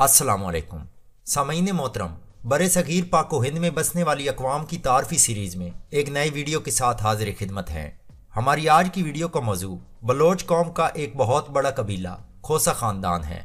असलकुम सामीन मोहतरम बर सग़ीर पाको हिंद में बसने वाली अकवाम की तारफी सीरीज़ में एक नई वीडियो के साथ हाजिर खिदमत हैं हमारी आज की वीडियो का मौजू बलोच कौम का एक बहुत बड़ा कबीला खोसा ख़ानदान है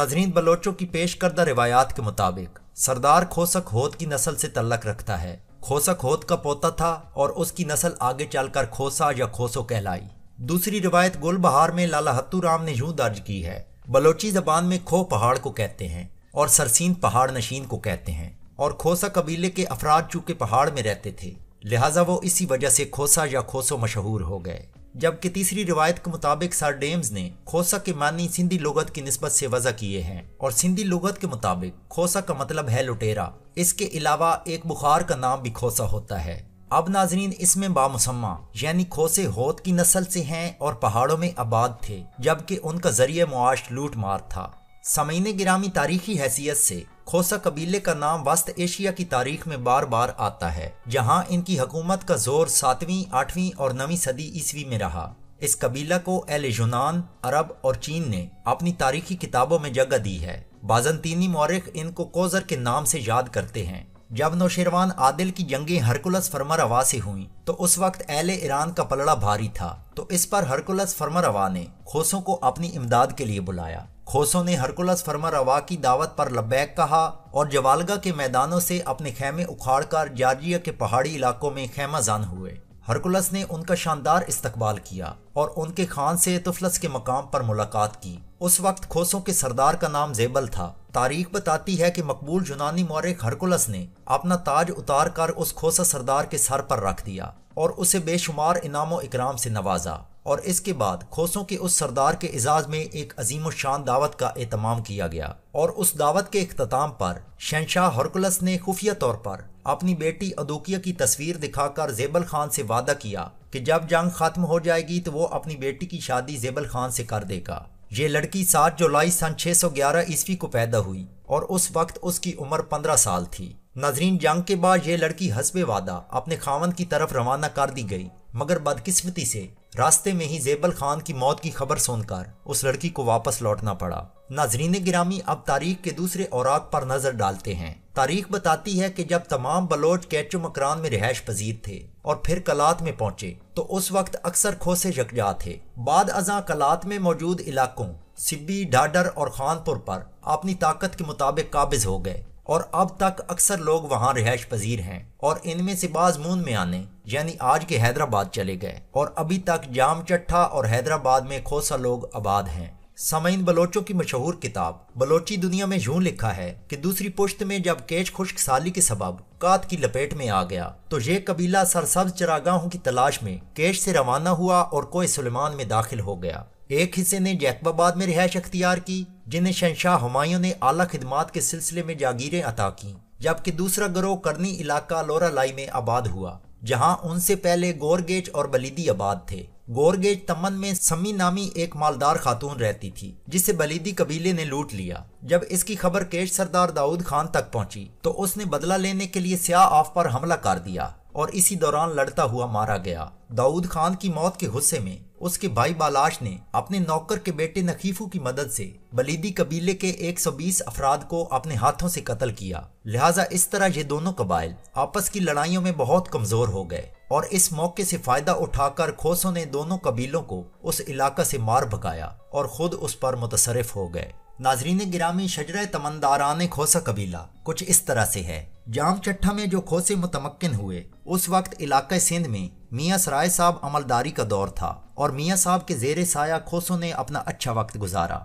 नजरीन बलोचों की पेश करदा रिवायात के मुताबिक सरदार खोसक होद की नस्ल से तल्लक रखता है खोसक होद का पोता था और उसकी नस्ल आगे चलकर खोसा या खोसो कहलाई दूसरी रिवायत गुल बहार में लाला हत्तू राम ने यूं दर्ज की है बलोची जबान में खो पहाड़ को कहते हैं और सरसीन पहाड़ नशीन को कहते हैं और खोसा कबीले के अफराद चूके पहाड़ में रहते थे लिहाजा वो इसी वजह से खोसा या खोसो मशहूर हो गए जबकि तीसरी रिवायत के मुताबिक डेम्स ने खोसा के मानी सिंधी लगत की नस्बत से वजह किए हैं और सिंधी लोगत के मुताबिक खोसा का मतलब है लुटेरा इसके अलावा एक बुखार का नाम भी खोसा होता है अब नाजरीन इसमें बामुसम्मा यानी खोसे होत की नस्ल से हैं और पहाड़ों में आबाद थे जबकि उनका जरिए मुआश लूट मार था समीने गिरामी तारीखी हैसियत से खोसा कबीले का नाम वस्त एशिया की तारीख में बार बार आता है जहाँ इनकी हकूमत का जोर सातवीं आठवीं और नवी सदी ईस्वी में रहा इस कबीला को एल जुनान अरब और चीन ने अपनी तारीखी किताबों में जगह दी है बाजनतीनी मौरख इनको कोजर के नाम से याद करते हैं जब नौशेरवान आदिल की जंगे हरकुलस फरमरवा से हुई तो उस वक्त एहले ईरान का पलड़ा भारी था तो इस पर हरकुलस फरमरवा ने खोसों को अपनी इमदाद के लिए बुलाया खोसों ने हरकुलस फरमरवा की दावत पर लब्बैक कहा और जवालगा के मैदानों से अपने खेमे उखाड़कर जार्जिया के पहाड़ी इलाकों में खेमाजान हुए हरकुलस ने उनका शानदार इस्तकबाल किया और उनके खान से तुफलस के मकाम पर मुलाकात की उस वक्त खोसों के सरदार का नाम जेबल था तारीख बताती है कि मकबूल जुनानी मौरख हरकुलस ने अपना ताज उतार कर उस खोसा सरदार के सर पर रख दिया और उसे बेशुमार इनाम इकराम से नवाजा और इसके बाद खोसों के उस सरदार के एजाज में एक अजीम शान दावत का एहतमाम किया गया और उस दावत के अख्ताम पर शहशाह हरकुलस ने खुफिया तौर पर अपनी बेटी अदोकिया की तस्वीर दिखाकर जेबल खान से वादा किया कि जब जंग खत्म हो जाएगी तो वो अपनी बेटी की शादी जेबल खान से कर देगा ये लड़की 7 जुलाई सन 611 ईस्वी को पैदा हुई और उस वक्त उसकी उम्र 15 साल थी नजरीन जंग के बाद ये लड़की हसबे वादा अपने खावन की तरफ रवाना कर दी गई मगर बदकिस्मती से रास्ते में ही जेबल खान की मौत की खबर सुनकर उस लड़की को वापस लौटना पड़ा नाजरीन गिरामी अब तारीख के दूसरे औराक पर नजर डालते हैं तारीख बताती है कि जब तमाम बलोच कैचो मकरान में रिहायश पजीर थे और फिर कलात में पहुंचे तो उस वक्त अक्सर खोसे यकजा थे बाद अजा कलात में मौजूद इलाकों सिब्बी डाडर और खानपुर पर अपनी ताकत के मुताबिक काबिज हो गए और अब तक अक्सर लोग वहाँ रिहायश पजीर हैं और इनमें से बाज मून में आने यानी आज के हैदराबाद चले गए और अभी तक जामचट्ठा और हैदराबाद में खोसा लोग आबाद हैं सामीन बलोचों की मशहूर किताब बलोची दुनिया में यूं लिखा है कि दूसरी पुश्त में जब केच खुश्क साली के सबब कात की लपेट में आ गया तो ये कबीला सरसब्ज चरागाहों की तलाश में केच से रवाना हुआ और कोय सुलेमान में दाखिल हो गया एक हिस्से ने जैकबाबाद में रिहायश अख्तियार की जिन्हें शहशाह हमायों ने आला खिदमात के सिलसिले में जागीरें अता की जबकि दूसरा ग्रोह करनी इलाका लोरालाई में आबाद हुआ जहां उनसे पहले गोरगेज और बलीदी आबाद थे गोरगेट तमन में सम्मी नामी एक मालदार खातून रहती थी जिसे बलीदी कबीले ने लूट लिया जब इसकी खबर केश सरदार दाऊद खान तक पहुंची तो उसने बदला लेने के लिए स्या आफ पर हमला कर दिया और इसी दौरान लड़ता हुआ मारा गया दाऊद खान की मौत के गुस्से में उसके भाई बालाश ने अपने नौकर के बेटे नखीफू की मदद से बलीदी कबीले के 120 अफराद को अपने हाथों से कत्ल किया लिहाजा इस तरह ये दोनों कबाइल आपस की लड़ाइयों में बहुत कमजोर हो गए और इस मौके से फायदा उठाकर खोसों ने दोनों कबीलों को उस इलाका से मार भगाया और खुद उस पर मुतसरफ हो गए नाजरीन गिरामी शजर तमंदारान खोसा कबीला कुछ इस तरह से है जाम चट्ठा में जो खोसे मुतमक्न हुए उस वक्त इलाके सिंध में मियाँ सराय साहब अमलदारी का दौर था और मियाँ साहब के जेर साया खोसों ने अपना अच्छा वक्त गुजारा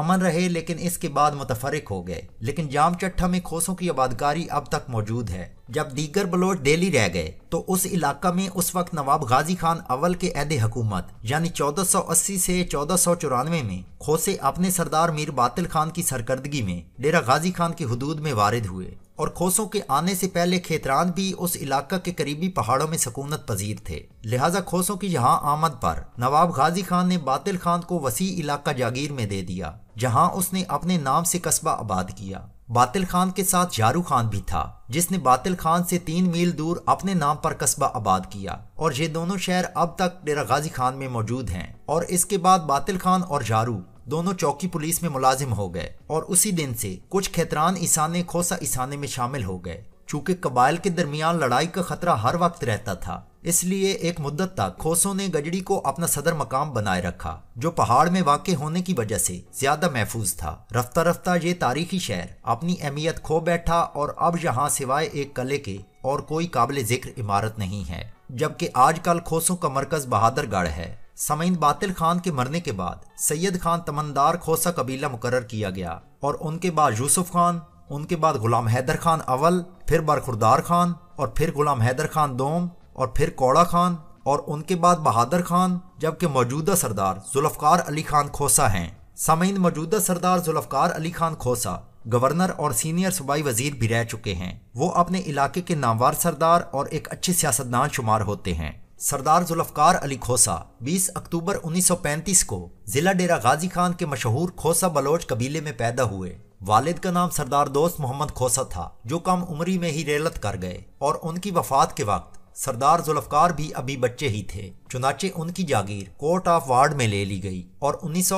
अमन रहे लेकिन इसके बाद मुतफरक हो गए लेकिन जाम चट्ठा में खोसों की आबादकारी अब तक मौजूद है जब दीगर बलोच दिल्ली रह गए तो उस इलाका में उस वक्त नवाब गाजी खान अवल के अहद हुकूमत यानी 1480 से चौदह में खोसे अपने सरदार मीर बातिल खान की सरकर्दगी में डेरा गाजी खान की हदूद में वारद हुए और खोसों के आने से पहले खेतरान भी उस इलाका के करीबी पहाड़ों में सकूनत पजीर थे लिहाजा खोसों की यहाँ आमद पर नवाब गाजी खान ने बातिल खान को वसी इलाका जागीर में दे दिया जहाँ उसने अपने नाम से कस्बा आबाद किया बातिल खान के साथ जारू खान भी था जिसने बातिल खान से तीन मील दूर अपने नाम पर कस्बा आबाद किया और ये दोनों शहर अब तक डेरा गाजी खान में मौजूद हैं और इसके बाद बातिल खान और जारू दोनों चौकी पुलिस में मुलाजिम हो गए और उसी दिन से कुछ खेतरान इसाने खोसा इसाने में शामिल हो गए चूंकि कबाइल के दरमियान लड़ाई का खतरा हर वक्त रहता था इसलिए एक मुद्दत तक खोसों ने गजड़ी को अपना सदर मकाम बनाए रखा जो पहाड़ में वाक़ होने की वजह से ज्यादा महफूज था रफ्ता रफ्ता ये तारीखी शहर अपनी अहमियत खो बैठा और अब यहाँ सिवाय एक कले के और कोई काबिल जिक्र इमारत नहीं है जबकि आजकल खोसों का मरकज बहादुरगढ़ है समीन बातिल खान के मरने के बाद सैयद खान तमंदार खोसा कबीला मुकर किया गया और उनके बाद यूसुफ खान उनके बाद गुलाम हैदर खान अवल फिर बरखुरदार खान और फिर गुलाम हैदर खान दोम और फिर कौड़ा खान और उनके बाद बहादुर खान जबकि मौजूदा सरदार जुल्फकार अली खान खोसा हैं समीन मौजूदा सरदार जुल्फकार अली खान खोसा गवर्नर और सीनियर सूबाई वजीर भी रह चुके हैं वो अपने इलाके के नामवार सरदार और एक अच्छे सियासतदान शुमार होते हैं सरदार जुल्फकार अली खोसा 20 अक्टूबर 1935 को जिला डेरा गाजी खान के मशहूर खोसा बलोच कबीले में पैदा हुए वालिद का नाम सरदार दोस्त मोहम्मद खोसा था जो कम उम्री में ही रेलत कर गए और उनकी वफात के वक्त सरदार जुल्फकार भी अभी बच्चे ही थे चुनाचे उनकी जागीर कोर्ट ऑफ वार्ड में ले ली गई और उन्नीस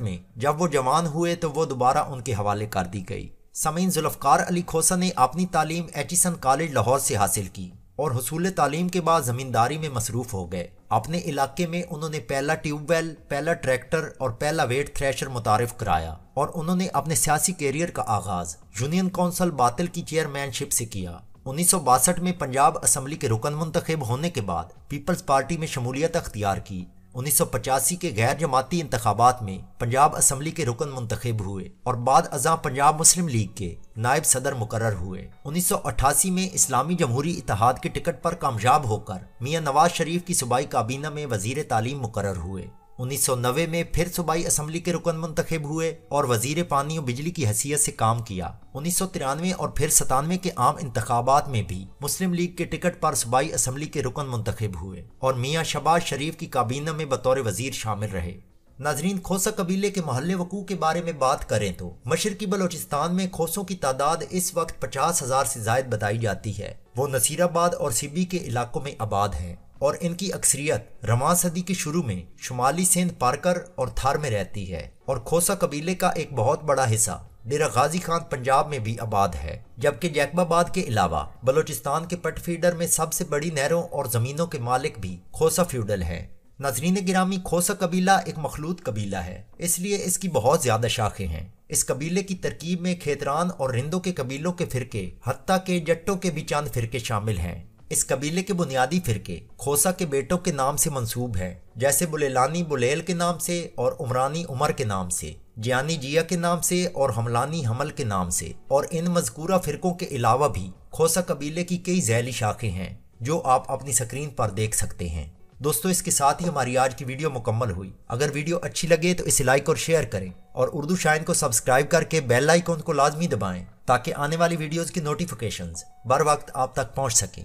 में जब वो जवान हुए तो वो दोबारा उनके हवाले कर दी गई समीन जुल्फकार अली खोसा ने अपनी तालीम एचिसन कॉलेज लाहौर से हासिल की और हसूल तालीम के बाद ज़मींदारी में मसरूफ़ हो गए अपने इलाके में उन्होंने पहला ट्यूबवेल पहला ट्रैक्टर और पहला वेट थ्रेशर मुतारफ कराया और उन्होंने अपने सियासी कैरियर का आगाज़ यूनियन कौंसल बातिल की चेयरमैनशिप से किया उन्नीस में पंजाब असम्बली के रुकन मंतखब होने के बाद पीपल्स पार्टी में शमूलियत अख्तियार की 1985 के गैर जमाती इंतबात में पंजाब असम्बली के रुकन मंतखब हुए और बाद अजा पंजाब मुस्लिम लीग के नायब सदर मुकर हुए 1988 में इस्लामी जमहूरी इतिहाद के टिकट पर कामयाब होकर मियाँ नवाज शरीफ की सूबाई काबीना में वजीर तालीम मुकर हुए 1990 में फिर सूबाई असम्बली के रुकन मुंतब हुए और वजीर पानी और बिजली की हैसियत से काम किया उन्नीस और फिर सतानवे के आम इंतबात में भी मुस्लिम लीग के टिकट पर सूबाई असम्बली के रुकन मंतखब हुए और मियाँ शबाज शरीफ की काबीना में बतौर वजीर शामिल रहे नाजरीन खोसा कबीले के महल वकू के बारे में बात करें तो मशरकी बलोचिस्तान में खोसों की तादाद इस वक्त पचास हज़ार से जायद बताई जाती है वो नसीराबाद और सिबी के इलाकों में आबाद हैं और इनकी अक्सरियत रवा सदी के शुरू में शुमाली सिंध पारकर और थार में रहती है और खोसा कबीले का एक बहुत बड़ा हिस्सा डेरा गाजी खान पंजाब में भी आबाद है जबकि जैकबाबाद के अलावा बलोचिस्तान के पट फीडर में सबसे बड़ी नहरों और ज़मीनों के मालिक भी खोसा फ्यूडल है नजरीन गिरामी खोसा कबीला एक मखलूत कबीला है इसलिए इसकी बहुत ज़्यादा शाखें हैं इस कबीले की तरकीब में खेतरान और रिंदों के कबीलों के फिरके हती के जट्टों के भी चंद फिरके शामिल हैं इस कबीले के बुनियादी फिरके खोसा के बेटों के नाम से मंसूब हैं जैसे बुलेलानी बुलेल के नाम से और उमरानी उमर के नाम से जियानी जिया के नाम से और हमलानी हमल के नाम से और इन मजकूरा फिरकों के अलावा भी खोसा कबीले की कई जैली शाखें हैं जो आप अपनी स्क्रीन पर देख सकते हैं दोस्तों इसके साथ ही हमारी आज की वीडियो मुकम्मल हुई अगर वीडियो अच्छी लगे तो इसे लाइक और शेयर करें और उर्दू शायन को सब्सक्राइब करके बेल आइकॉन को लाजमी दबाएं ताकि आने वाली वीडियोस की नोटिफिकेशंस बर वक्त आप तक पहुंच सकें